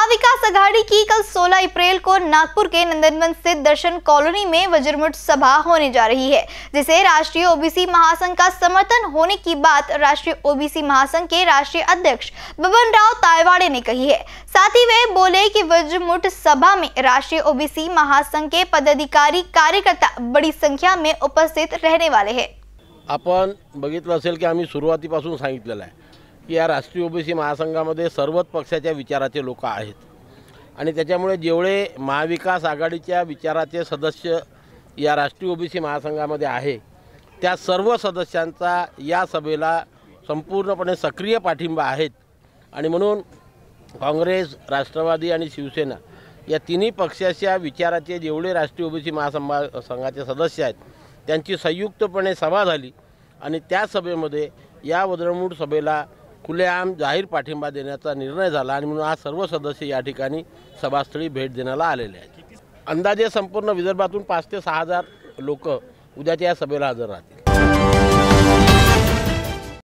महाविकास अघाड़ी की कल 16 अप्रैल को नागपुर के नंदनवन स्थित दर्शन कॉलोनी में वज्रमुट सभा होने जा रही है जिसे राष्ट्रीय ओबीसी महासंघ का समर्थन होने की बात राष्ट्रीय ओबीसी महासंघ के राष्ट्रीय अध्यक्ष बबन राव तायवाड़े ने कही है साथ ही वे बोले कि वज्रमुट सभा में राष्ट्रीय ओबीसी महासंघ के पदाधिकारी कार्यकर्ता बड़ी संख्या में उपस्थित रहने वाले है अपन बगित असेल की या राष्ट्रीय ओबीसी महासंघामध्ये सर्वच पक्षाच्या विचाराचे लोक आहेत आणि त्याच्यामुळे जेवढे महाविकास आघाडीच्या विचाराचे सदस्य या राष्ट्रीय ओबीसी महासंघामध्ये आहे त्या सर्व सदस्यांचा या सभेला संपूर्णपणे सक्रिय पाठिंबा आहेत आणि म्हणून काँग्रेस राष्ट्रवादी आणि शिवसेना या तिन्ही पक्षाच्या विचाराचे जेवढे राष्ट्रीय ओबीसी महासंभा संघाचे सदस्य आहेत त्यांची संयुक्तपणे सभा झाली आणि त्या सभेमध्ये या वद्रमूळ सभेला खुलेआम जाहीर पाठिंबा देण्याचा निर्णय झाला आणि म्हणून आज सर्व सदस्य या ठिकाणी सभास्थळी भेट देण्याला आलेले आहेत अंदाजे संपूर्ण विदर्भातून पाच ते सहा हजार लोक उद्याच्या या सभेला हजर राहतील